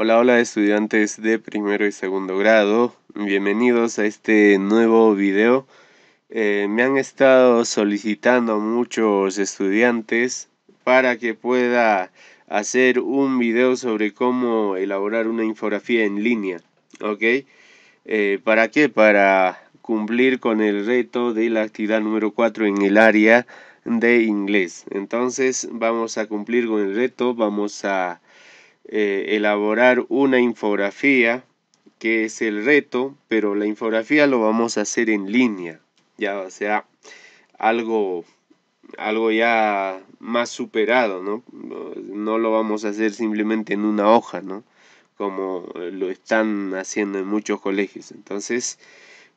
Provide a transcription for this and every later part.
Hola, hola estudiantes de primero y segundo grado, bienvenidos a este nuevo video. Eh, me han estado solicitando muchos estudiantes para que pueda hacer un video sobre cómo elaborar una infografía en línea, ¿ok? Eh, ¿Para qué? Para cumplir con el reto de la actividad número 4 en el área de inglés. Entonces vamos a cumplir con el reto, vamos a eh, elaborar una infografía que es el reto, pero la infografía lo vamos a hacer en línea, ya, sea, algo, algo ya más superado, ¿no? No lo vamos a hacer simplemente en una hoja, ¿no? Como lo están haciendo en muchos colegios. Entonces,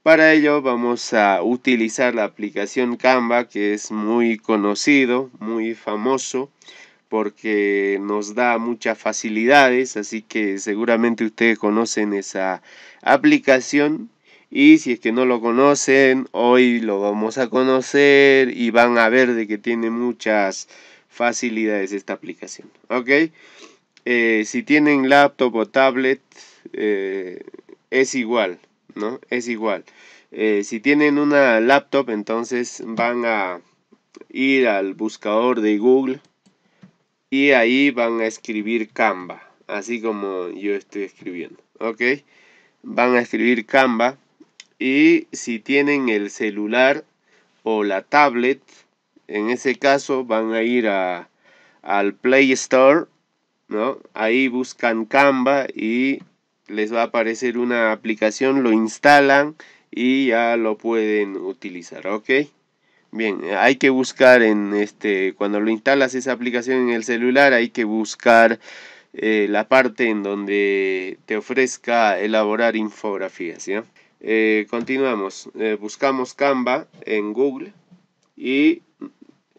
para ello vamos a utilizar la aplicación Canva, que es muy conocido, muy famoso porque nos da muchas facilidades, así que seguramente ustedes conocen esa aplicación y si es que no lo conocen, hoy lo vamos a conocer y van a ver de que tiene muchas facilidades esta aplicación. ¿Ok? Eh, si tienen laptop o tablet, eh, es igual, ¿no? Es igual. Eh, si tienen una laptop, entonces van a ir al buscador de Google y ahí van a escribir Canva, así como yo estoy escribiendo, ¿ok? Van a escribir Canva y si tienen el celular o la tablet, en ese caso van a ir a, al Play Store, ¿no? Ahí buscan Canva y les va a aparecer una aplicación, lo instalan y ya lo pueden utilizar, ¿ok? Bien, hay que buscar en este, cuando lo instalas esa aplicación en el celular, hay que buscar eh, la parte en donde te ofrezca elaborar infografías. Eh, continuamos, eh, buscamos Canva en Google y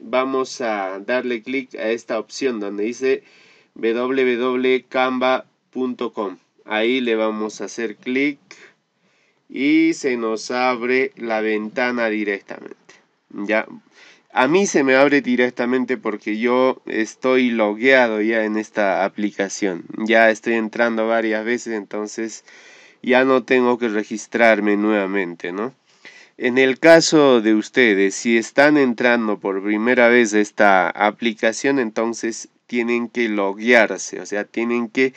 vamos a darle clic a esta opción donde dice www.canva.com. Ahí le vamos a hacer clic y se nos abre la ventana directamente. ¿ya? A mí se me abre directamente porque yo estoy logueado ya en esta aplicación. Ya estoy entrando varias veces, entonces ya no tengo que registrarme nuevamente, ¿no? En el caso de ustedes, si están entrando por primera vez esta aplicación, entonces tienen que loguearse, o sea, tienen que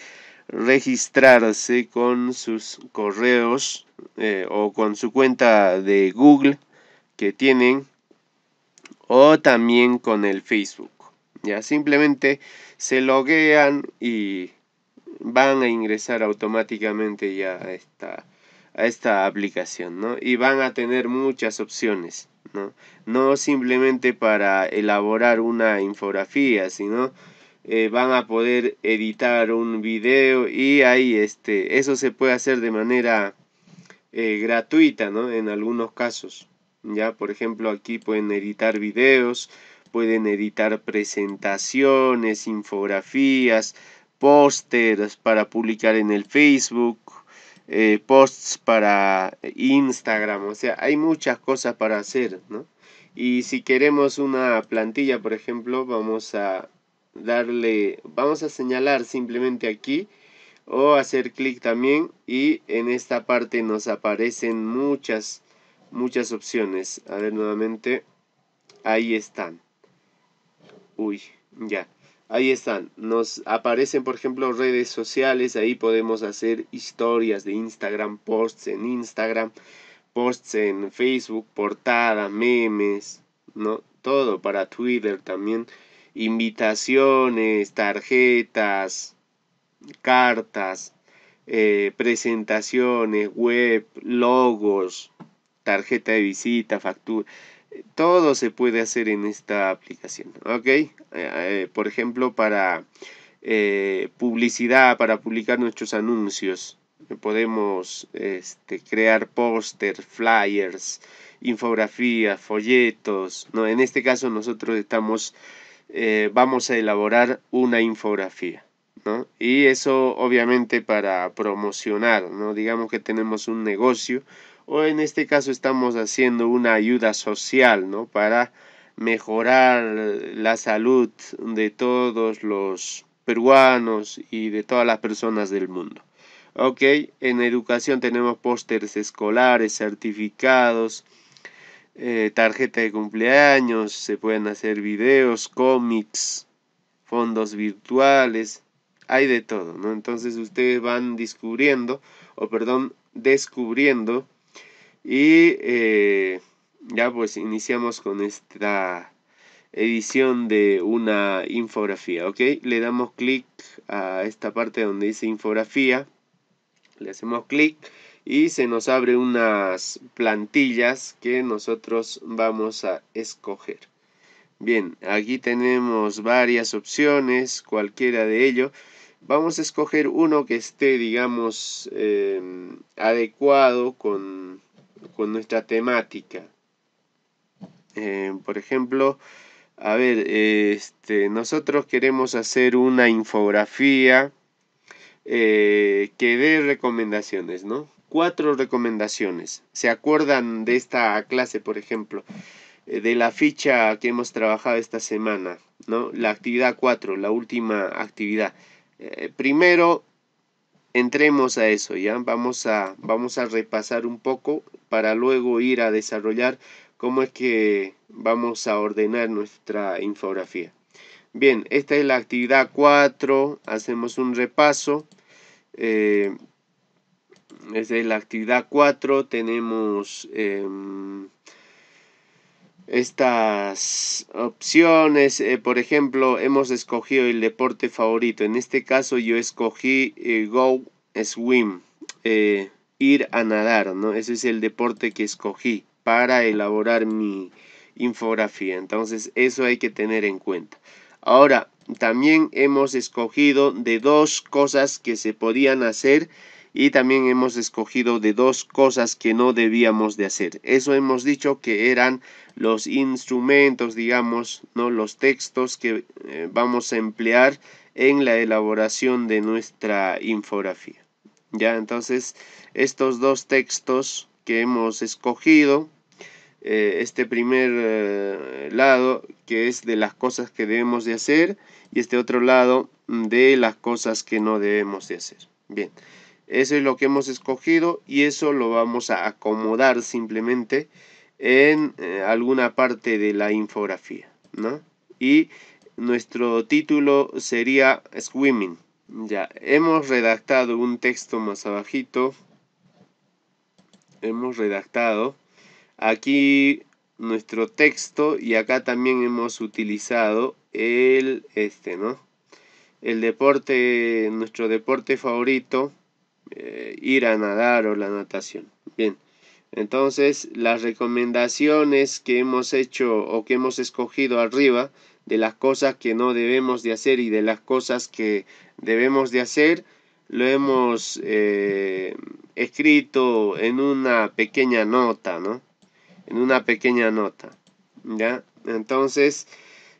registrarse con sus correos eh, o con su cuenta de Google que tienen o también con el Facebook. Ya simplemente se loguean y van a ingresar automáticamente ya a esta, a esta aplicación, ¿no? Y van a tener muchas opciones, ¿no? simplemente para elaborar una infografía, sino eh, van a poder editar un video y ahí este, eso se puede hacer de manera eh, gratuita, ¿no? En algunos casos. Ya, por ejemplo, aquí pueden editar videos, pueden editar presentaciones, infografías, pósters para publicar en el Facebook, eh, posts para Instagram, o sea, hay muchas cosas para hacer, ¿no? Y si queremos una plantilla, por ejemplo, vamos a darle, vamos a señalar simplemente aquí o hacer clic también y en esta parte nos aparecen muchas muchas opciones. A ver nuevamente. Ahí están. Uy, ya. Ahí están. Nos aparecen, por ejemplo, redes sociales. Ahí podemos hacer historias de Instagram, posts en Instagram, posts en Facebook, portada memes, ¿no? Todo para Twitter también. Invitaciones, tarjetas, cartas, eh, presentaciones, web, logos, tarjeta de visita, factura. Todo se puede hacer en esta aplicación, ¿ok? Eh, eh, por ejemplo, para eh, publicidad, para publicar nuestros anuncios, podemos este, crear póster, flyers, infografías, folletos. ¿no? En este caso nosotros estamos, vamos a elaborar una infografía. ¿no? Y eso obviamente para promocionar, ¿no? Digamos que tenemos un negocio o en este caso estamos haciendo una ayuda social, ¿no? Para mejorar la salud de todos los peruanos y de todas las personas del mundo. Ok, en educación tenemos pósters escolares, certificados, eh, tarjeta de cumpleaños, se pueden hacer videos, cómics, fondos virtuales, hay de todo, ¿no? Entonces ustedes van descubriendo, o perdón, descubriendo y eh, ya pues iniciamos con esta edición de una infografía, ¿ok? Le damos clic a esta parte donde dice infografía, le hacemos clic y se nos abre unas plantillas que nosotros vamos a escoger. Bien, aquí tenemos varias opciones, cualquiera de ello. Vamos a escoger uno que esté, digamos, eh, adecuado con con nuestra temática. Eh, por ejemplo, a ver, este, nosotros queremos hacer una infografía eh, que dé recomendaciones, ¿no? Cuatro recomendaciones. ¿Se acuerdan de esta clase, por ejemplo? Eh, de la ficha que hemos trabajado esta semana, ¿no? La actividad 4, la última actividad. primero, entremos a eso, ¿ya? Vamos a, vamos a repasar un poco para luego ir a desarrollar cómo es que vamos a ordenar nuestra infografía. Bien, esta es la actividad 4, hacemos un repaso. Eh, esta es la actividad 4, tenemos em, estas opciones. Eh, por ejemplo, hemos escogido el deporte favorito. En este caso yo escogí eh, go swim, eh, ir a nadar, ¿no? Ese es el deporte que escogí para elaborar mi infografía. Entonces, eso hay que tener en cuenta. Ahora, también hemos escogido de dos cosas que se podían hacer y también hemos escogido de dos cosas que no debíamos de hacer. Eso hemos dicho que eran los instrumentos, digamos, no los textos que eh, vamos a emplear en la elaboración de nuestra infografía. Ya, entonces, estos dos textos que hemos escogido, eh, este primer eh, lado que es de las cosas que debemos de hacer y este otro lado mm, de las cosas que no debemos de hacer. Bien. Eso es lo que hemos escogido y eso lo vamos a acomodar simplemente en eh, alguna parte de la infografía, ¿no? Y nuestro título sería Swimming. Ya, hemos redactado un texto más abajito. Hemos redactado aquí nuestro texto y acá también hemos utilizado el este, ¿no? El deporte, nuestro deporte favorito eh, ir a nadar o la natación. Bien, entonces las recomendaciones que hemos hecho o que hemos escogido arriba de las cosas que no debemos de hacer y de las cosas que debemos de hacer, lo hemos eh, escrito en una pequeña nota, ¿no? En una pequeña nota, ¿ya? Entonces,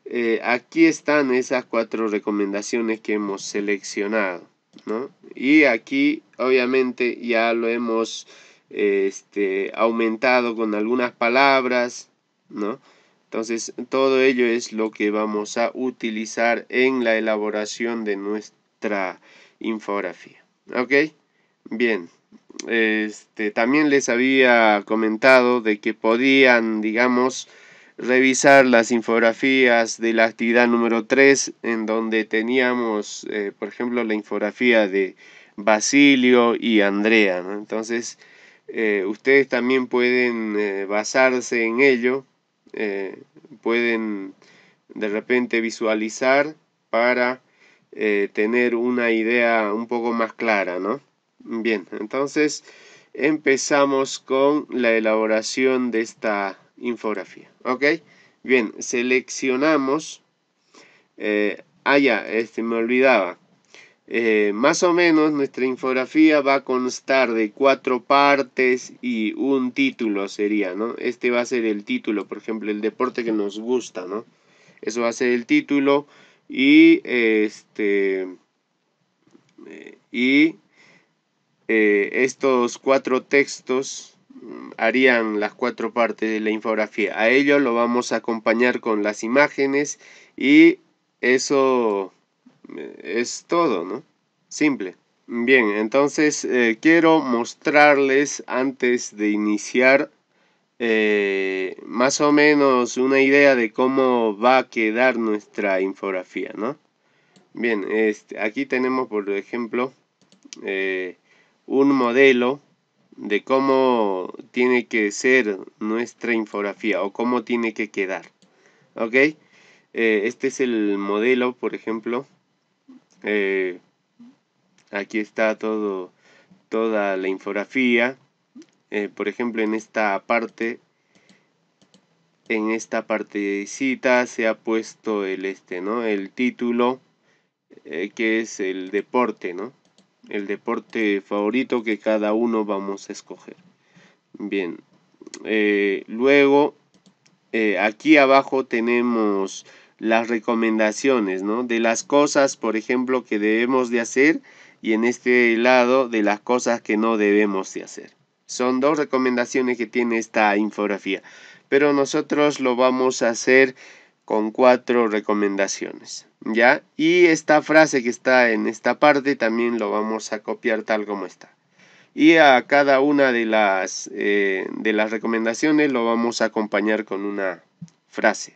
eh, aquí están esas cuatro recomendaciones que hemos seleccionado. ¿no? Y aquí obviamente ya lo hemos este, aumentado con algunas palabras, ¿no? Entonces todo ello es lo que vamos a utilizar en la elaboración de nuestra infografía. ¿Ok? Bien. Este, también les había comentado de que podían, digamos, revisar las infografías de la actividad número 3, en donde teníamos, eh, por ejemplo, la infografía de Basilio y Andrea. Entonces, eh, ustedes también pueden eh, basarse en ello, pueden de repente visualizar para tener una idea un poco más clara, ¿no? Bien, entonces empezamos con la elaboración de esta infografía. ¿Ok? Bien, seleccionamos. Eh, ah, ya, este, me olvidaba. Eh, más o menos nuestra infografía va a constar de cuatro partes y un título sería, ¿no? Este va a ser el título, por ejemplo, el deporte que nos gusta, ¿no? Eso va a ser el título y este eh, y estos cuatro textos harían las cuatro partes de la infografía. A ello lo vamos a acompañar con las imágenes y eso eh, es todo, ¿no? Simple. Bien, entonces eh, quiero mostrarles antes de iniciar eh, más o menos una idea de cómo va a quedar nuestra infografía, ¿no? Bien, este, aquí tenemos por ejemplo un modelo de cómo tiene que ser nuestra infografía o cómo tiene que quedar. ¿Ok? Eh, este es el modelo, por ejemplo. Eh, aquí está todo, toda la infografía. Eh, por ejemplo, en esta parte, en esta partecita se ha puesto el este, ¿no? El título, que es el deporte, ¿no? el deporte favorito que cada uno vamos a escoger. Bien, eh, luego eh, aquí abajo tenemos las recomendaciones, ¿no? De las cosas, por ejemplo, que debemos de hacer y en este lado de las cosas que no debemos de hacer. Son dos recomendaciones que tiene esta infografía, pero nosotros lo vamos a hacer con cuatro recomendaciones. Y esta frase que está en esta parte también lo vamos a copiar tal como está. Y a cada una de las, eh, de las recomendaciones lo vamos a acompañar con una frase.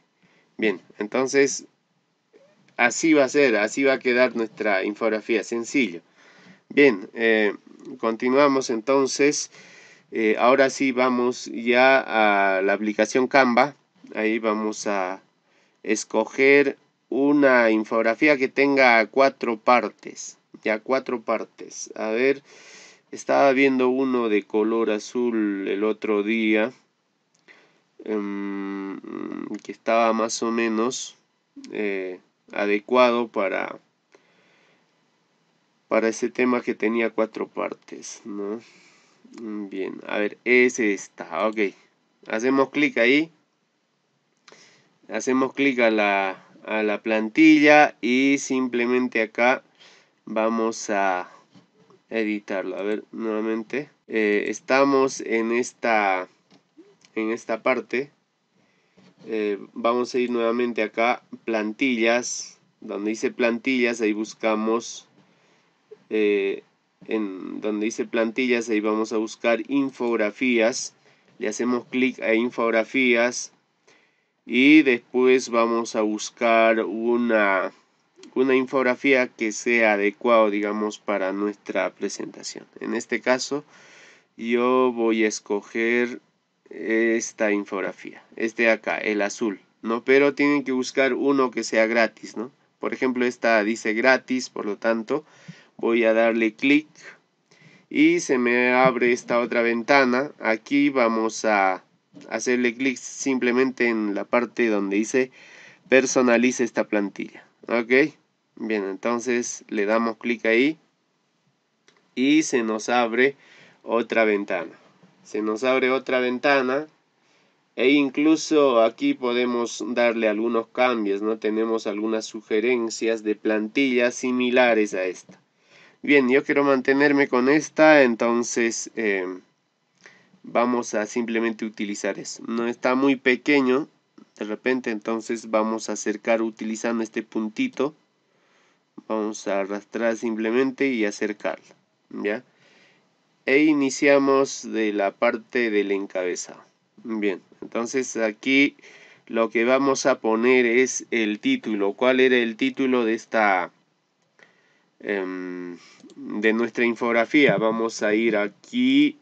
Bien, entonces así va a ser, así va a quedar nuestra infografía, sencillo. Bien, eh, continuamos entonces. Eh, ahora sí vamos ya a la aplicación Canva. Ahí vamos a escoger una infografía que tenga cuatro partes. Ya cuatro partes. A ver, estaba viendo uno de color azul el otro día. Em, que estaba más o menos eh, adecuado para para ese tema que tenía cuatro partes ¿no? bien a ver ese está, ok hacemos clic ahí hacemos clic a la a la plantilla y simplemente acá vamos a editarlo. A ver, nuevamente. Eh, estamos en esta, en esta parte. Eh, vamos a ir nuevamente acá, plantillas. Donde dice plantillas, ahí buscamos. Eh, en donde dice plantillas, ahí vamos a buscar infografías. Le hacemos clic a infografías y después vamos a buscar una, una infografía que sea adecuada, digamos, para nuestra presentación. En este caso, yo voy a escoger esta infografía, este de acá, el azul, ¿no? Pero tienen que buscar uno que sea gratis, ¿no? Por ejemplo, esta dice gratis, por lo tanto, voy a darle clic y se me abre esta otra ventana. Aquí vamos a hacerle clic simplemente en la parte donde dice personalice esta plantilla. Ok, bien, entonces le damos clic ahí y se nos abre otra ventana. Se nos abre otra ventana e incluso aquí podemos darle algunos cambios, ¿no? Tenemos algunas sugerencias de plantillas similares a esta. Bien, yo quiero mantenerme con esta, entonces... Eh, vamos a simplemente utilizar eso. No está muy pequeño, de repente entonces vamos a acercar utilizando este puntito. Vamos a arrastrar simplemente y acercar. ¿ya? E iniciamos de la parte del encabezado. Bien, entonces aquí lo que vamos a poner es el título. ¿Cuál era el título de esta em, de nuestra infografía? Vamos a ir aquí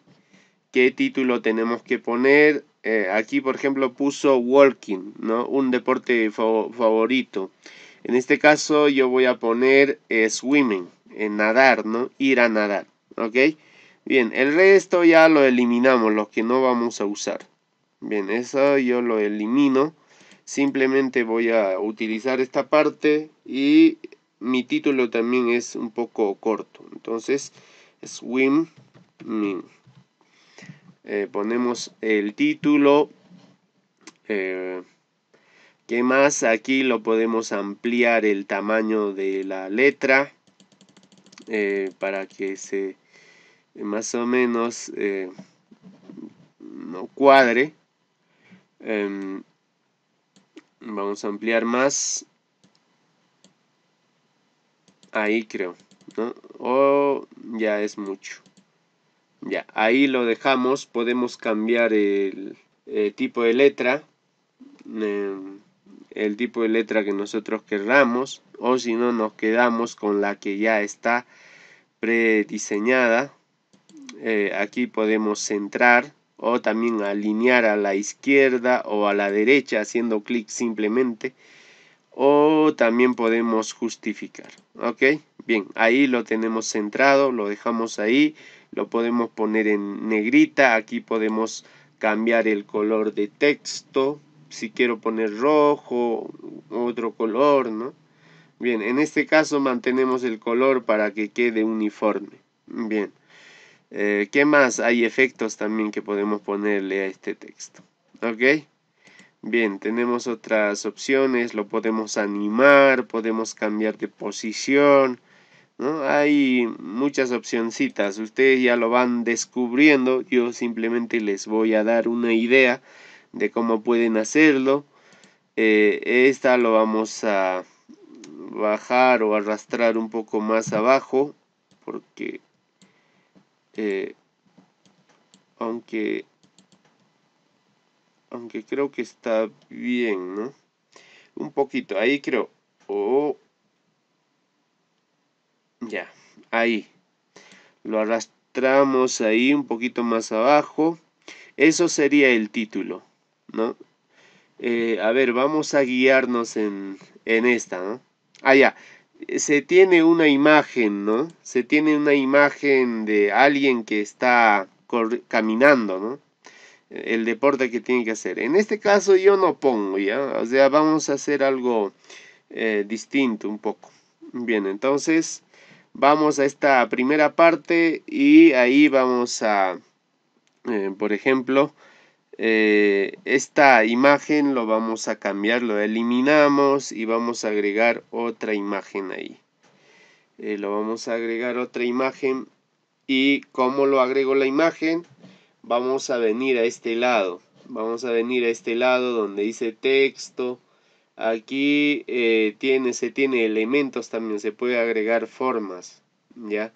qué título tenemos que poner. Eh, aquí, por ejemplo, puso walking, ¿no? Un deporte favorito. En este caso yo voy a poner eh, swimming, en nadar, ¿no? Ir a nadar, ¿ok? Bien, el resto ya lo eliminamos, los que no vamos a usar. Bien, eso yo lo elimino. Simplemente voy a utilizar esta parte y mi título también es un poco corto. Entonces, swimming. Eh, ponemos el título. Eh, ¿Qué más? Aquí lo podemos ampliar el tamaño de la letra eh, para que se más o menos eh, no cuadre. Em, vamos a ampliar más. Ahí creo. ¿no? O oh, ya es mucho. Ya, ahí lo dejamos. Podemos cambiar el, tipo de letra. Em, el tipo de letra que nosotros querramos. O si no, nos quedamos con la que ya está prediseñada. Eh, aquí podemos centrar o también alinear a la izquierda o a la derecha haciendo clic simplemente o también podemos justificar ok bien ahí lo tenemos centrado lo dejamos ahí lo podemos poner en negrita, aquí podemos cambiar el color de texto, si quiero poner rojo, otro color, ¿no? Bien, en este caso mantenemos el color para que quede uniforme. Bien, eh, ¿qué más? Hay efectos también que podemos ponerle a este texto, ¿ok? Bien, tenemos otras opciones, lo podemos animar, podemos cambiar de posición, hay muchas opcioncitas, ustedes ya lo van descubriendo, yo simplemente les voy a dar una idea de cómo pueden hacerlo. Eh, esta lo vamos a bajar o arrastrar un poco más abajo porque eh, aunque aunque creo que está bien, ¿no? Un poquito, ahí creo. o... Ya, ahí. Lo arrastramos ahí un poquito más abajo. Eso sería el título, ¿no? Eh, a ver, vamos a guiarnos en, esta, ¿no? Ah, ya. Se tiene una imagen, ¿no? Se tiene una imagen de alguien que está caminando, ¿no? El deporte que tiene que hacer. En este caso yo no pongo, ¿ya? O sea, vamos a hacer algo eh, distinto un poco. Bien, entonces vamos a esta primera parte y ahí vamos a, eh, por ejemplo, eh, esta imagen lo vamos a cambiar, lo eliminamos y vamos a agregar otra imagen ahí. Eh, lo vamos a agregar otra imagen y como lo agrego la imagen, vamos a venir a este lado. Vamos a venir a este lado donde dice texto, Aquí eh, tiene, se tiene elementos también, se puede agregar formas, ¿ya?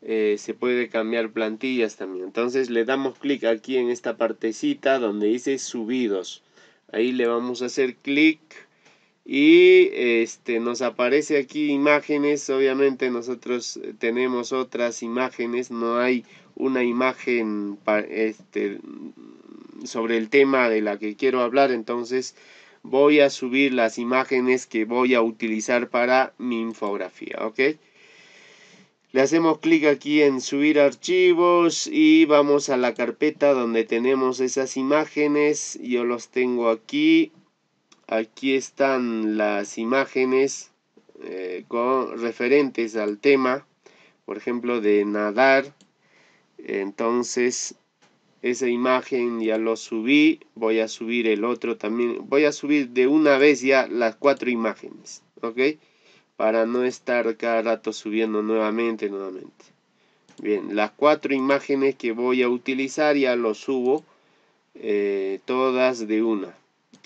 Eh, se puede cambiar plantillas también. Entonces le damos clic aquí en esta partecita donde dice subidos. Ahí le vamos a hacer clic y este nos aparece aquí imágenes obviamente nosotros tenemos otras imágenes no hay una imagen este, sobre el tema de la que quiero hablar entonces voy a subir las imágenes que voy a utilizar para mi infografía, ¿ok? Le hacemos clic aquí en subir archivos y vamos a la carpeta donde tenemos esas imágenes. Yo los tengo aquí. Aquí están las imágenes eh, con, referentes al tema. Por ejemplo, de nadar. Entonces esa imagen, ya lo subí, voy a subir el otro también, voy a subir de una vez ya las cuatro imágenes, ¿ok? Para no estar cada rato subiendo nuevamente, nuevamente. Bien, las cuatro imágenes que voy a utilizar ya lo subo eh, todas de una,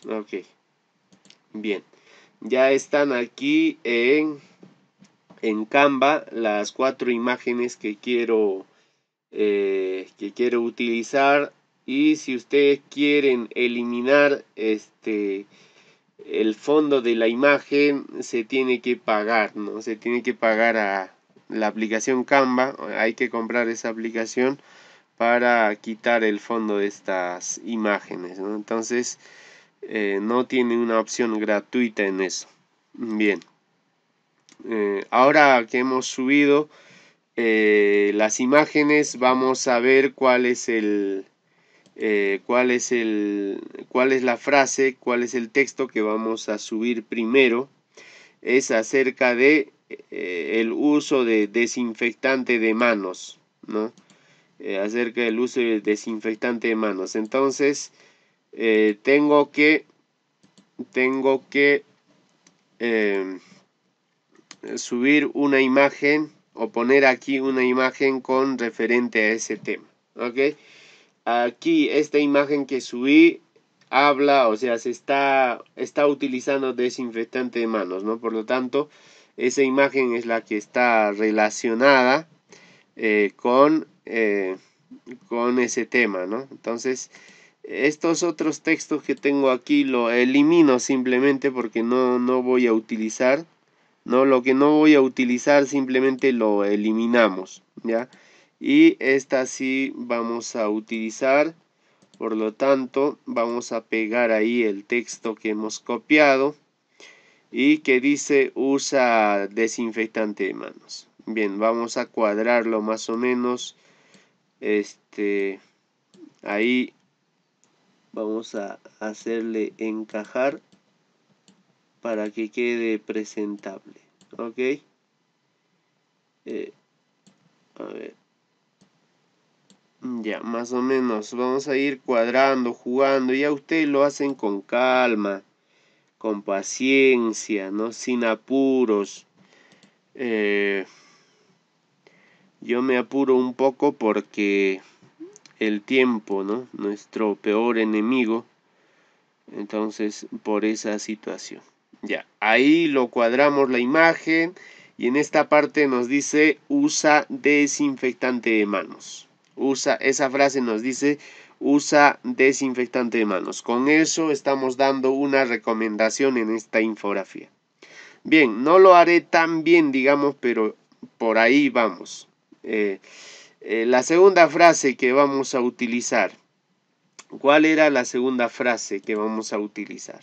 ok. Bien, ya están aquí en, en Canva las cuatro imágenes que quiero eh, que quiero utilizar y si ustedes quieren eliminar este el fondo de la imagen se tiene que pagar no se tiene que pagar a la aplicación Canva hay que comprar esa aplicación para quitar el fondo de estas imágenes entonces eh, no tiene una opción gratuita en eso bien eh, ahora que hemos subido eh, las imágenes vamos a ver cuál es el eh, cuál es el cuál es la frase cuál es el texto que vamos a subir primero es acerca de eh, el uso de desinfectante de manos no acerca del uso de desinfectante de manos entonces tengo que tengo que subir una imagen o poner aquí una imagen con referente a ese tema. ¿Ok? Aquí esta imagen que subí habla, o sea, se está, está utilizando desinfectante de manos, ¿no? Por lo tanto, esa imagen es la que está relacionada eh, con, eh, con ese tema, ¿no? Entonces, estos otros textos que tengo aquí lo elimino simplemente porque no, no voy a utilizar ¿no? Lo que no voy a utilizar simplemente lo eliminamos, ¿ya? Y esta sí vamos a utilizar, por lo tanto, vamos a pegar ahí el texto que hemos copiado y que dice usa desinfectante de manos. Bien, vamos a cuadrarlo más o menos, este, ahí vamos a hacerle encajar para que quede presentable. ¿Ok? Eh, a ver. Ya, más o menos. Vamos a ir cuadrando, jugando. Ya ustedes lo hacen con calma, con paciencia, ¿no? Sin apuros. Eh, yo me apuro un poco porque el tiempo, ¿no? Nuestro peor enemigo. Entonces, por esa situación. Ya, ahí lo cuadramos la imagen y en esta parte nos dice usa desinfectante de manos. Usa, esa frase nos dice usa desinfectante de manos. Con eso estamos dando una recomendación en esta infografía. Bien, no lo haré tan bien, digamos, pero por ahí vamos. Eh, eh, la segunda frase que vamos a utilizar. ¿Cuál era la segunda frase que vamos a utilizar?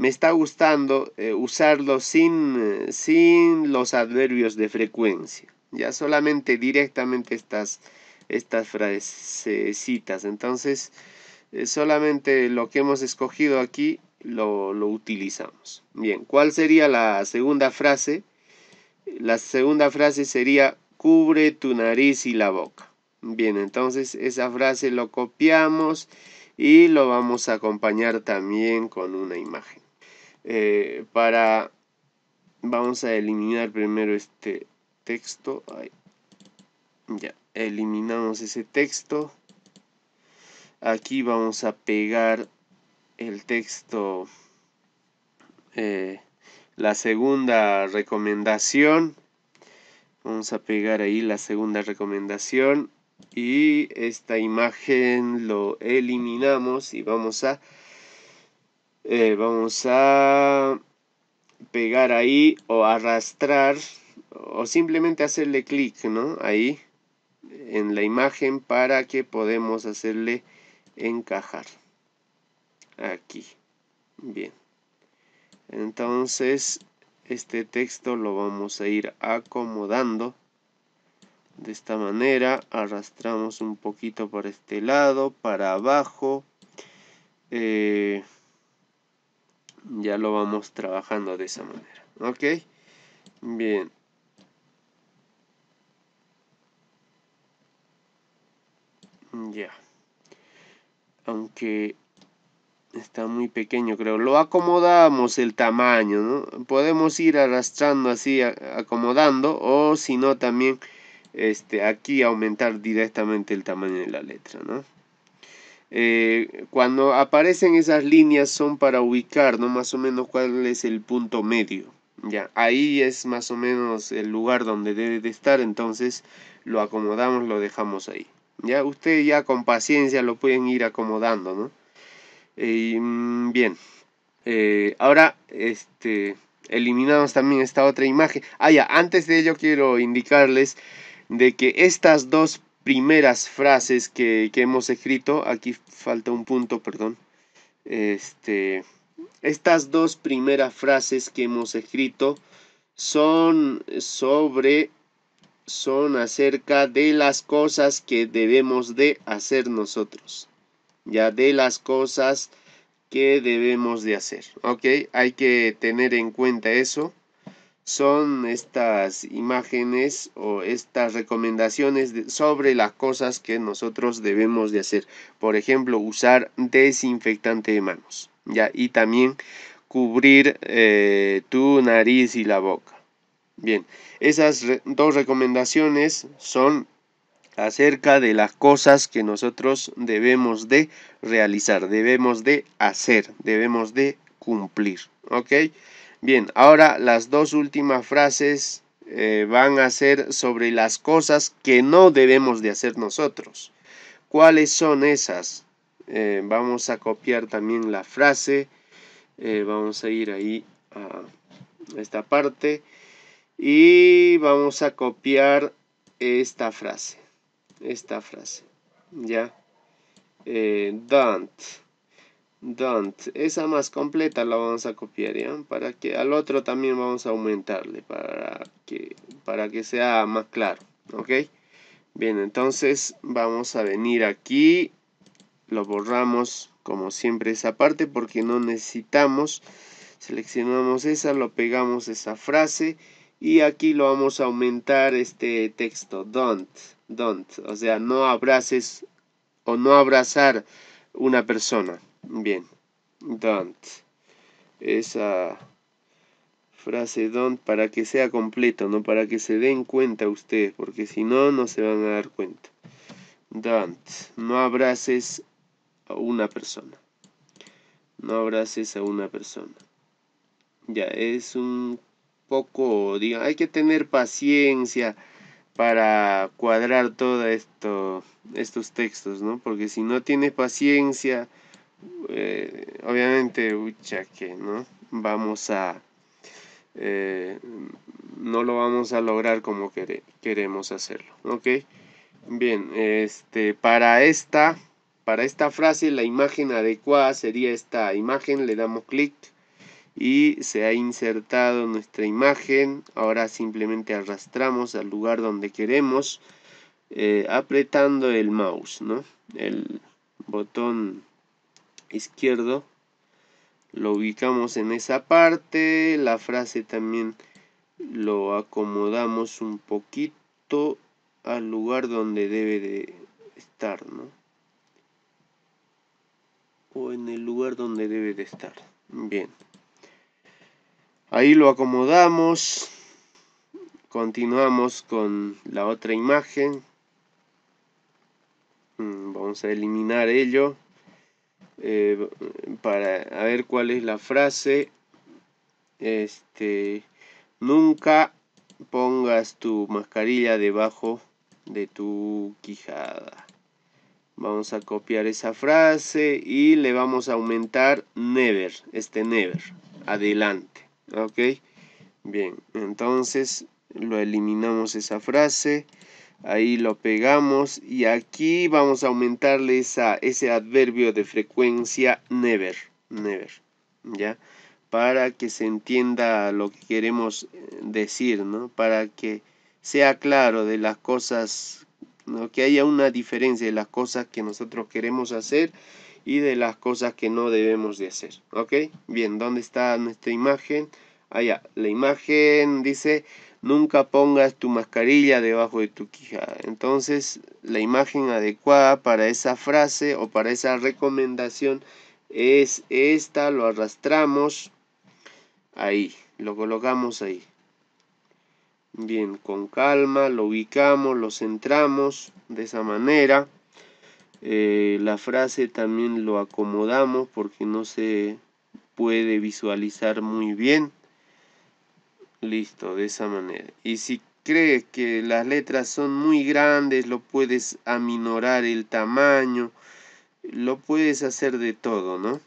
me está gustando eh, usarlo sin, eh, sin los adverbios de frecuencia. Ya solamente directamente estas, estas frasecitas. Entonces, eh, solamente lo que hemos escogido aquí lo utilizamos. Bien, ¿cuál sería la segunda frase? La segunda frase sería cubre tu nariz y la boca. Bien, entonces esa frase lo copiamos y lo vamos a acompañar también con una imagen. Eh, para vamos a eliminar primero este texto ya eliminamos ese texto aquí vamos a pegar el texto eh, la segunda recomendación vamos a pegar ahí la segunda recomendación y esta imagen lo eliminamos y vamos a eh, vamos a pegar ahí o arrastrar o simplemente hacerle clic ¿no? ahí en la imagen para que podemos hacerle encajar aquí bien entonces este texto lo vamos a ir acomodando de esta manera arrastramos un poquito por este lado para abajo eh, ya lo vamos trabajando de esa manera. ¿Ok? Bien. Ya. Aunque está muy pequeño, creo. Lo acomodamos el tamaño, ¿no? Podemos ir arrastrando así, acomodando. O si no, también este, aquí aumentar directamente el tamaño de la letra, ¿no? Eh, cuando aparecen esas líneas son para ubicar, Más o menos cuál es el punto medio. Ya, ahí es más o menos el lugar donde debe de estar, entonces lo acomodamos, lo dejamos ahí. Ya, ustedes ya con paciencia lo pueden ir acomodando, eh, mm, bien, eh, ahora este, eliminamos también esta otra imagen. Ah, ya, antes de ello quiero indicarles de que estas dos primeras frases que, hemos escrito, aquí falta un punto, perdón, este, estas dos primeras frases que hemos escrito son sobre, son acerca de las cosas que debemos de hacer nosotros, ya de las cosas que debemos de hacer, ¿ok? Hay que tener en cuenta eso son estas imágenes o estas recomendaciones sobre las cosas que nosotros debemos de hacer. Por ejemplo, usar desinfectante de manos. ¿ya? Y también cubrir eh, tu nariz y la boca. Bien, esas dos recomendaciones son acerca de las cosas que nosotros debemos de realizar, debemos de hacer, debemos de cumplir. ¿Ok? Bien, ahora las dos últimas frases eh, van a ser sobre las cosas que no debemos de hacer nosotros. ¿Cuáles son esas? Eh, vamos a copiar también la frase. Eh, vamos a ir ahí a esta parte. Y vamos a copiar esta frase. Esta frase. Ya. don't don't. Esa más completa la vamos a copiar, ¿ya? Para que al otro también vamos a aumentarle, para que, para que sea más claro, ¿ok? Bien, entonces vamos a venir aquí, lo borramos como siempre esa parte porque no necesitamos, seleccionamos esa, lo pegamos esa frase y aquí lo vamos a aumentar este texto, don't, don't, o sea, no abraces o no abrazar una persona, Bien, don't. Esa frase don't para que sea completo, no para que se den cuenta ustedes, porque si no, no se van a dar cuenta. Don't. No abraces a una persona. No abraces a una persona. Ya, es un poco, hay que tener paciencia para cuadrar todo esto, estos textos, ¿no? Porque si no tienes paciencia eh, obviamente, que, ¿no? Vamos a... Eh, no lo vamos a lograr como queremos hacerlo, ¿ok? Bien, este, para esta, para esta frase la imagen adecuada sería esta imagen, le damos clic y se ha insertado nuestra imagen, ahora simplemente arrastramos al lugar donde queremos eh, apretando el mouse, ¿no? El botón izquierdo. Lo ubicamos en esa parte. La frase también lo acomodamos un poquito al lugar donde debe de estar, ¿no? O en el lugar donde debe de estar. Bien. Ahí lo acomodamos. Continuamos con la otra imagen. Mm, vamos a eliminar ello. Eh, para ver cuál es la frase este nunca pongas tu mascarilla debajo de tu quijada vamos a copiar esa frase y le vamos a aumentar never este never adelante ok bien entonces lo eliminamos esa frase Ahí lo pegamos y aquí vamos a aumentarle ese adverbio de frecuencia never, never, ¿ya? Para que se entienda lo que queremos eh, decir, ¿no? Para que sea claro de las cosas, ¿no? que haya una diferencia de las cosas que nosotros queremos hacer y de las cosas que no debemos de hacer, ¿ok? Bien, ¿dónde está nuestra imagen? Allá, la imagen dice nunca pongas tu mascarilla debajo de tu quijada. Entonces, la imagen adecuada para esa frase o para esa recomendación es esta, lo arrastramos ahí, lo colocamos ahí. Bien, con calma, lo ubicamos, lo centramos de esa manera. Eh, la frase también lo acomodamos porque no se puede visualizar muy bien. Listo, de esa manera. Y si crees que las letras son muy grandes, lo puedes aminorar el tamaño, lo puedes hacer de todo, ¿no?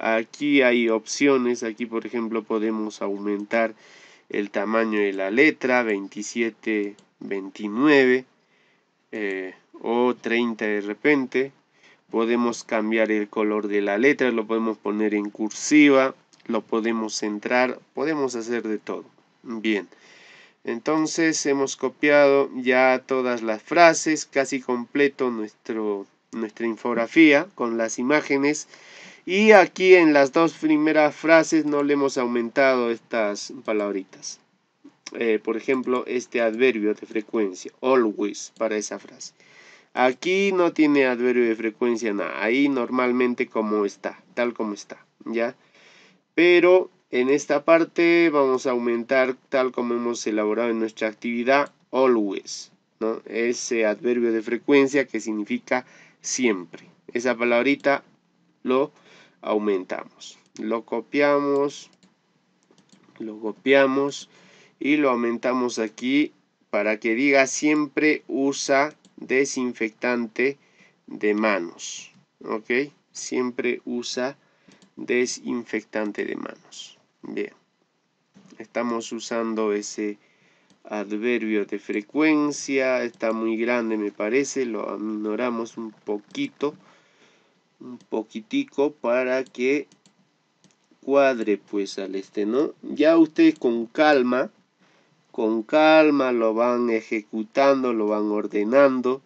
Aquí hay opciones, aquí por ejemplo podemos aumentar el tamaño de la letra, 27, 29 eh, o 30 de repente. Podemos cambiar el color de la letra, lo podemos poner en cursiva lo podemos centrar, podemos hacer de todo. Bien, entonces hemos copiado ya todas las frases, casi completo nuestro, nuestra infografía con las imágenes. Y aquí en las dos primeras frases no le hemos aumentado estas palabritas. Eh, por ejemplo, este adverbio de frecuencia, always, para esa frase. Aquí no tiene adverbio de frecuencia nada. Ahí normalmente como está, tal como está, ¿ya? pero en esta parte vamos a aumentar tal como hemos elaborado en nuestra actividad always, Ese adverbio de frecuencia que significa siempre. Esa palabrita lo aumentamos. Lo copiamos, lo copiamos y lo aumentamos aquí para que diga siempre usa desinfectante de manos. ¿Ok? Siempre usa desinfectante de manos. Bien, estamos usando ese adverbio de frecuencia, está muy grande me parece, lo aminoramos un poquito, un poquitico para que cuadre pues al este, ¿no? Ya ustedes con calma, con calma lo van ejecutando, lo van ordenando,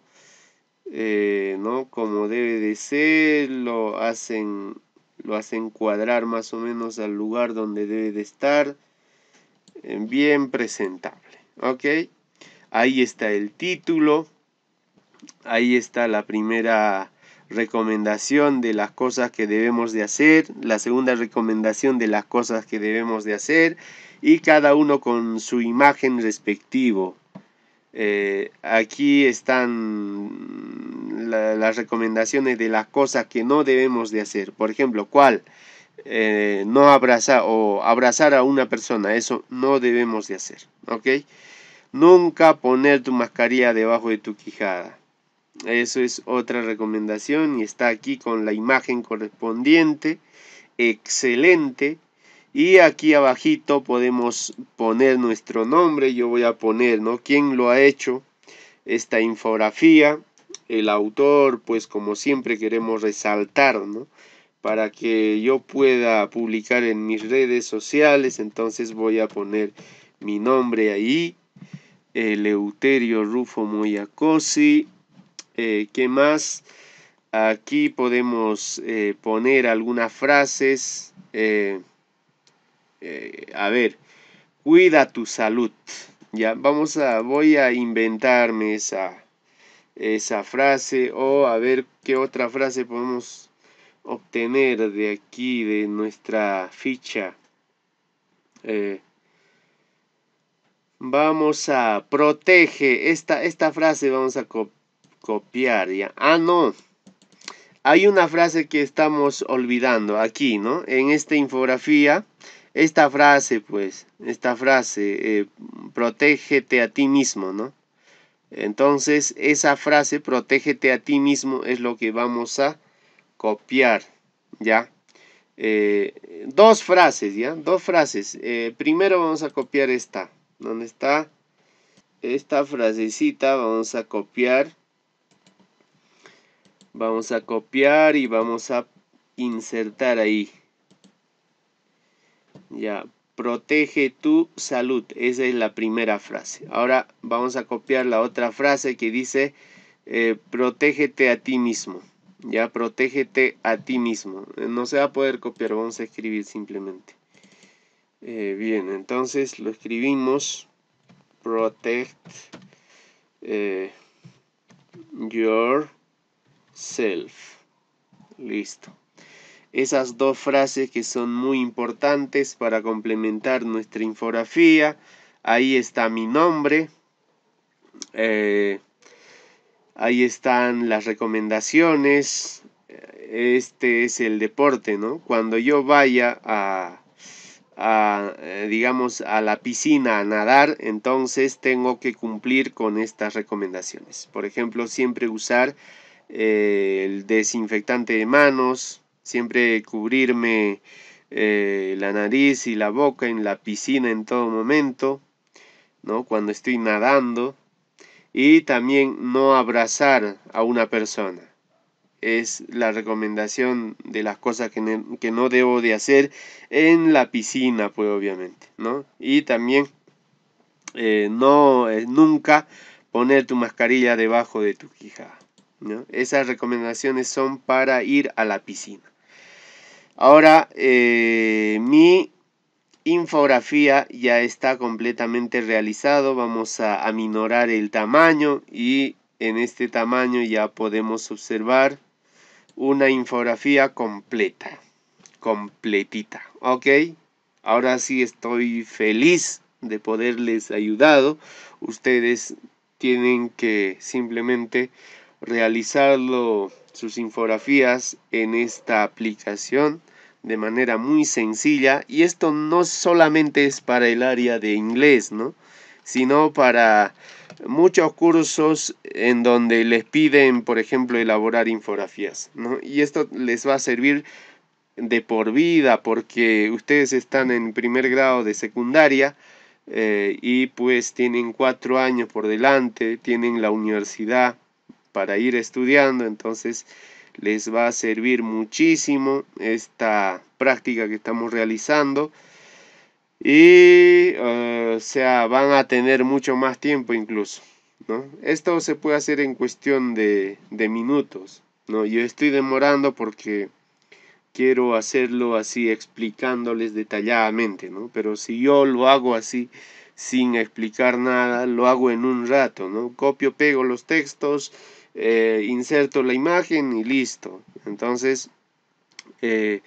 eh, ¿no? Como debe de ser, lo hacen lo hacen cuadrar más o menos al lugar donde debe de estar eh, bien presentable ok ahí está el título ahí está la primera recomendación de las cosas que debemos de hacer la segunda recomendación de las cosas que debemos de hacer y cada uno con su imagen respectivo eh, aquí están las recomendaciones de las cosas que no debemos de hacer. Por ejemplo, ¿cuál? Eh, no abrazar o abrazar a una persona, eso no debemos de hacer, ¿ok? Nunca poner tu mascarilla debajo de tu quijada. Eso es otra recomendación y está aquí con la imagen correspondiente. Excelente. Y aquí abajito podemos poner nuestro nombre. Yo voy a poner, ¿no? ¿Quién lo ha hecho? Esta infografía el autor, pues como siempre queremos resaltar, ¿no? Para que yo pueda publicar en mis redes sociales, entonces voy a poner mi nombre ahí, Eleuterio Rufo Moyacosi, eh, ¿qué más? Aquí podemos eh, poner algunas frases. Eh, a ver, cuida tu salud. Ya, vamos a, voy a inventarme esa, esa frase o a ver qué otra frase podemos obtener de aquí, de nuestra ficha. Eh, vamos a protege. Esta, esta frase vamos a copiar ya. Ah, no. Hay una frase que estamos olvidando aquí, ¿no? En esta infografía, esta frase, pues, esta frase, eh, protégete a ti mismo, ¿no? Entonces, esa frase, protégete a ti mismo, es lo que vamos a copiar, ¿ya? Eh, dos frases, ¿ya? Dos frases. Eh, primero vamos a copiar esta. ¿Dónde está? Esta frasecita vamos a copiar. Vamos a copiar y vamos a insertar ahí. Ya, protege tu salud. Esa es la primera frase. Ahora vamos a copiar la otra frase que dice, eh, protégete a ti mismo. Ya, protégete a ti mismo. Eh, no se va a poder copiar, vamos a escribir simplemente. Eh, bien, entonces lo escribimos, protect your yourself. Listo esas dos frases que son muy importantes para complementar nuestra infografía. Ahí está mi nombre. Eh, ahí están las recomendaciones. Este es el deporte, ¿no? Cuando yo vaya a, eh, digamos, a la piscina a nadar, entonces tengo que cumplir con estas recomendaciones. Por ejemplo, siempre usar eh, el desinfectante de manos, siempre cubrirme eh, la nariz y la boca en la piscina en todo momento, ¿no? Cuando estoy nadando. Y también no abrazar a una persona. Es la recomendación de las cosas que, no debo de hacer en la piscina, pues obviamente, ¿no? Y también eh, no eh, nunca poner tu mascarilla debajo de tu quijada. ¿no? Esas recomendaciones son para ir a la piscina. Ahora eh, mi infografía ya está completamente realizado. Vamos a aminorar el tamaño y en este tamaño ya podemos observar una infografía completa, completita, ¿ok? Ahora sí estoy feliz de poderles ayudado. Ustedes tienen que simplemente realizarlo sus infografías en esta aplicación de manera muy sencilla y esto no solamente es para el área de inglés, ¿no? sino para muchos cursos en donde les piden, por ejemplo, elaborar infografías. Y esto les va a servir de por vida porque ustedes están en primer grado de secundaria eh, y pues tienen cuatro años por delante, tienen la universidad para ir estudiando. Entonces les va a servir muchísimo esta práctica que estamos realizando. Y, eh, sea, van a tener mucho más tiempo incluso. Esto se puede hacer en cuestión de, minutos. ¿no? Yo estoy demorando porque quiero hacerlo así explicándoles detalladamente, Pero si yo lo hago así sin explicar nada, lo hago en un rato, ¿no? Copio, pego los textos, eh, inserto la imagen y listo. Entonces, eh,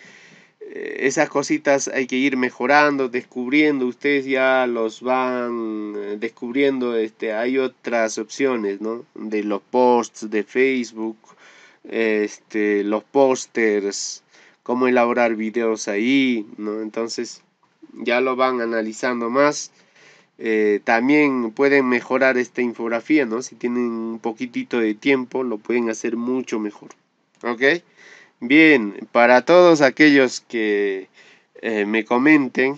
eh, esas cositas hay que ir mejorando, descubriendo, ustedes ya los van descubriendo, este, hay otras opciones, ¿no? De los posts de Facebook, este, los pósters, cómo elaborar videos ahí, ¿no? Entonces ya lo van analizando más eh, también pueden mejorar esta infografía, ¿no? Si tienen un poquitito de tiempo, lo pueden hacer mucho mejor. ¿Ok? Bien, para todos aquellos que eh, me comenten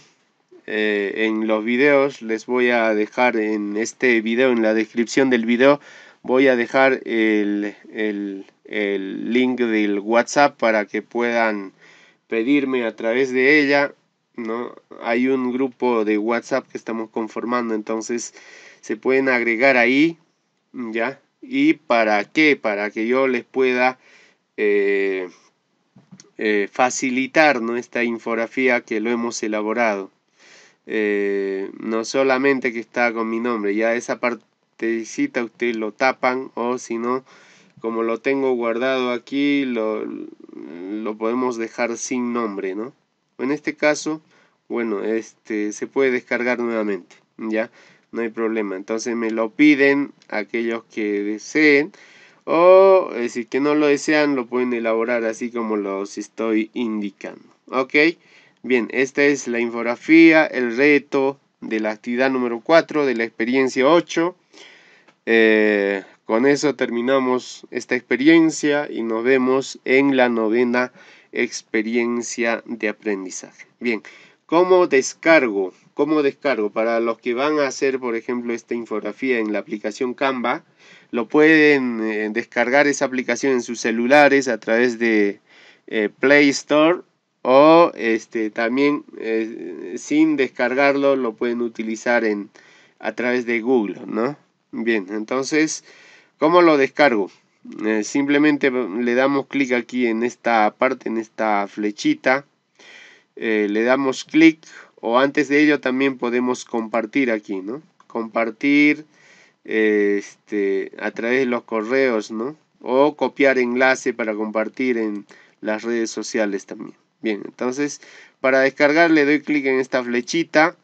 eh, en los videos, les voy a dejar en este video, en la descripción del video, voy a dejar el, el, el link del WhatsApp para que puedan pedirme a través de ella ¿no? Hay un grupo de WhatsApp que estamos conformando, entonces se pueden agregar ahí, ¿ya? ¿Y para qué? Para que yo les pueda eh, eh, facilitar esta infografía que lo hemos elaborado. Eh, no solamente que está con mi nombre, ya esa partecita ustedes lo tapan o si no, como lo tengo guardado aquí, lo, lo podemos dejar sin nombre, ¿no? En este caso, bueno, este se puede descargar nuevamente, ¿ya? No hay problema. Entonces me lo piden aquellos que deseen o si decir que no lo desean lo pueden elaborar así como los estoy indicando. ¿Ok? Bien, esta es la infografía, el reto de la actividad número 4 de la experiencia 8. Eh, con eso terminamos esta experiencia y nos vemos en la novena experiencia de aprendizaje. Bien, ¿cómo descargo? ¿Cómo descargo? Para los que van a hacer, por ejemplo, esta infografía en la aplicación Canva, lo pueden eh, descargar esa aplicación en sus celulares a través de eh, Play Store o este, también eh, sin descargarlo lo pueden utilizar en, a través de Google, ¿no? Bien, entonces, ¿cómo lo descargo? Eh, simplemente mm, le damos clic aquí en esta parte, en esta flechita. Eh, le damos clic o antes de ello también podemos compartir aquí, ¿no? Compartir este, a través de los correos, ¿no? O copiar enlace para compartir en las redes sociales también. Bien, entonces para descargar le doy clic en esta flechita.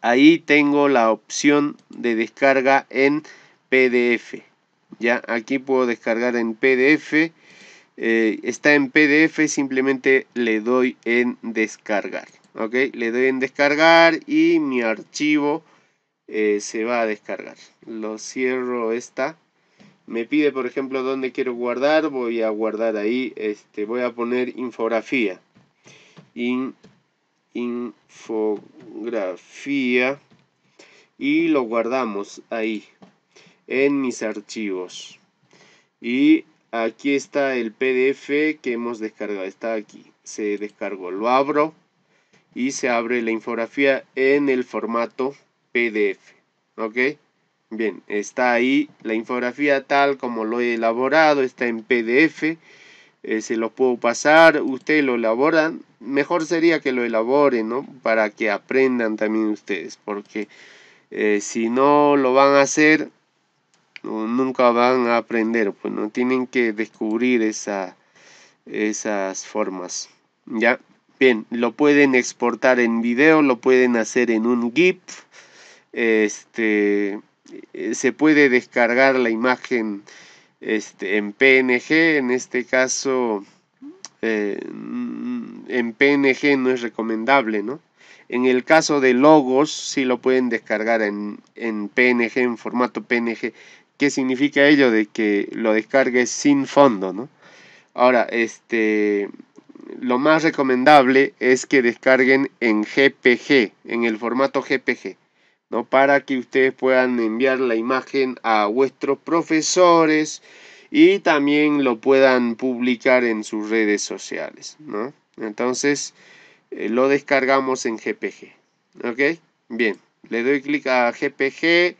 Ahí tengo la opción de descarga en PDF ya aquí puedo descargar en pdf eh, está en pdf simplemente le doy en descargar ok le doy en descargar y mi archivo eh, se va a descargar lo cierro esta me pide por ejemplo dónde quiero guardar voy a guardar ahí este voy a poner infografía infografía y lo guardamos ahí en mis archivos. Y aquí está el PDF que hemos descargado. Está aquí. Se descargó. Lo abro y se abre la infografía en el formato PDF. ¿Ok? Bien, está ahí la infografía tal como lo he elaborado. Está en PDF. Eh, se lo puedo pasar, ustedes lo elaboran, mejor sería que lo elaboren, ¿no? Para que aprendan también ustedes, porque eh, si no lo van a hacer, nunca van a aprender, pues no tienen que descubrir esa, esas formas. Ya, bien, lo pueden exportar en video, lo pueden hacer en un GIF, este, eh, se puede descargar la imagen este, en PNG, en este caso eh, en PNG no es recomendable, ¿no? En el caso de logos, sí lo pueden descargar en, en PNG, en formato PNG qué significa ello de que lo descargue sin fondo, ¿no? Ahora, este, lo más recomendable es que descarguen en GPG, en el formato GPG, ¿no? Para que ustedes puedan enviar la imagen a vuestros profesores y también lo puedan publicar en sus redes sociales, ¿no? Entonces, eh, lo descargamos en GPG, ¿ok? Bien, le doy clic a GPG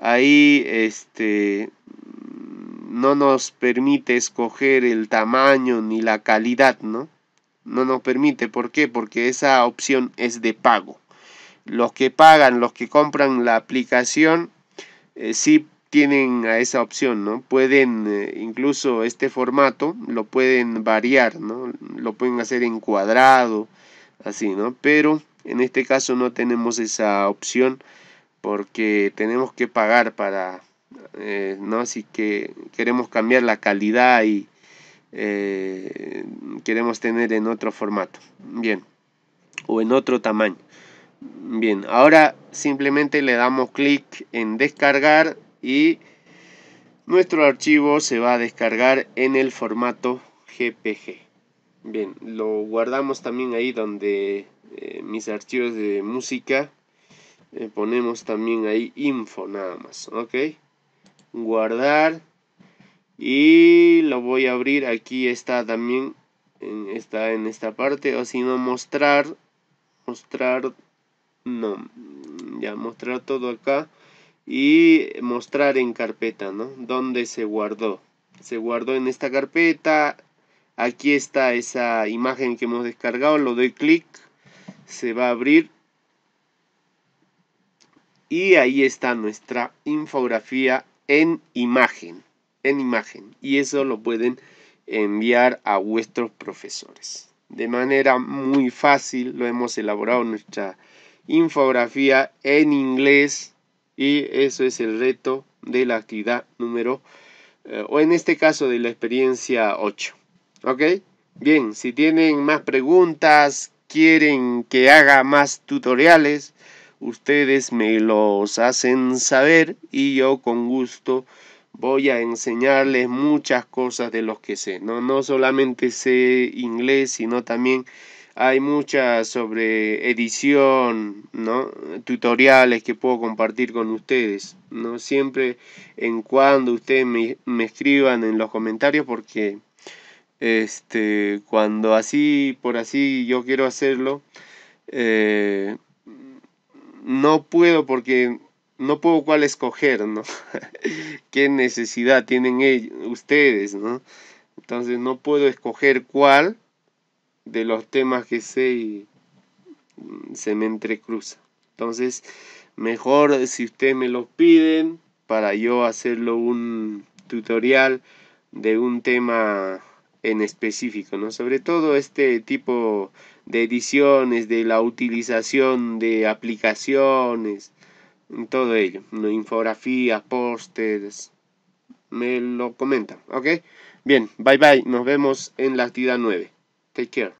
ahí este no nos permite escoger el tamaño ni la calidad, ¿no? No nos permite, ¿por qué? Porque esa opción es de pago. Los que pagan, los que compran la aplicación, eh, sí tienen a esa opción, ¿no? Pueden, eh, incluso este formato, lo pueden variar, ¿no? Lo pueden hacer en cuadrado, así, ¿no? Pero en este caso no tenemos esa opción porque tenemos que pagar para, eh, ¿no? Así que queremos cambiar la calidad y eh, queremos tener en otro formato, bien, o en otro tamaño. Bien, ahora simplemente le damos clic en descargar y nuestro archivo se va a descargar en el formato GPG. Bien, lo guardamos también ahí donde eh, mis archivos de música eh, ponemos también ahí info nada más ok guardar y lo voy a abrir aquí está también está en esta parte o si no mostrar mostrar no ya mostrar todo acá y mostrar en carpeta no donde se guardó se guardó en esta carpeta aquí está esa imagen que hemos descargado lo doy clic se va a abrir y ahí está nuestra infografía en imagen, en imagen. Y eso lo pueden enviar a vuestros profesores. De manera muy fácil lo hemos elaborado nuestra infografía en inglés y eso es el reto de la actividad número eh, o en este caso de la experiencia 8. ¿Ok? Bien, si tienen más preguntas, quieren que haga más tutoriales, ustedes me los hacen saber y yo con gusto voy a enseñarles muchas cosas de los que sé. No, no solamente sé inglés, sino también hay muchas sobre edición, ¿no? tutoriales que puedo compartir con ustedes. No siempre en cuando ustedes me, escriban en los comentarios porque este cuando así por así yo quiero hacerlo eh, no puedo porque no puedo cuál escoger, ¿no? ¿Qué necesidad tienen ellos, ustedes, ¿no? Entonces no puedo escoger cuál de los temas que sé y mm, se me entrecruza. Entonces, mejor si ustedes me los piden para yo hacerlo un tutorial de un tema en específico, ¿no? Sobre todo este tipo de ediciones, de la utilización de aplicaciones, todo ello, infografías, pósters, me lo comentan, ¿ok? Bien, bye bye, nos vemos en la actividad 9. Take care.